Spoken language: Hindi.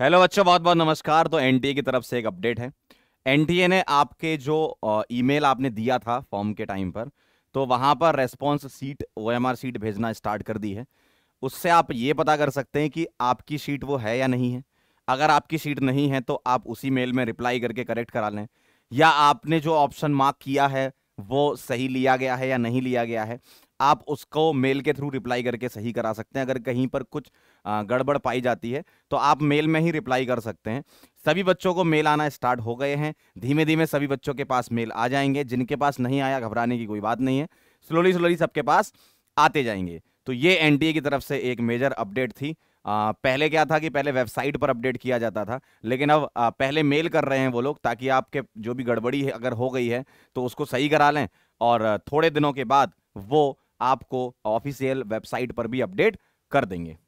हेलो बच्चों बहुत बहुत नमस्कार तो एनटीए की तरफ से एक अपडेट है एनटीए ने आपके जो ईमेल आपने दिया था फॉर्म के टाइम पर तो वहाँ पर रेस्पॉन्स सीट ओएमआर सीट भेजना स्टार्ट कर दी है उससे आप ये पता कर सकते हैं कि आपकी सीट वो है या नहीं है अगर आपकी सीट नहीं है तो आप उसी मेल में रिप्लाई करके करेक्ट करा लें या आपने जो ऑप्शन मार्क किया है वो सही लिया गया है या नहीं लिया गया है आप उसको मेल के थ्रू रिप्लाई करके सही करा सकते हैं अगर कहीं पर कुछ गड़बड़ पाई जाती है तो आप मेल में ही रिप्लाई कर सकते हैं सभी बच्चों को मेल आना स्टार्ट हो गए हैं धीमे धीमे सभी बच्चों के पास मेल आ जाएंगे जिनके पास नहीं आया घबराने की कोई बात नहीं है स्लोली स्लोली सबके पास आते जाएंगे तो ये एनडीए की तरफ से एक मेजर अपडेट थी आ, पहले क्या था कि पहले वेबसाइट पर अपडेट किया जाता था लेकिन अब आ, पहले मेल कर रहे हैं वो लोग ताकि आपके जो भी गड़बड़ी है अगर हो गई है तो उसको सही करा लें और थोड़े दिनों के बाद वो आपको ऑफिशियल वेबसाइट पर भी अपडेट कर देंगे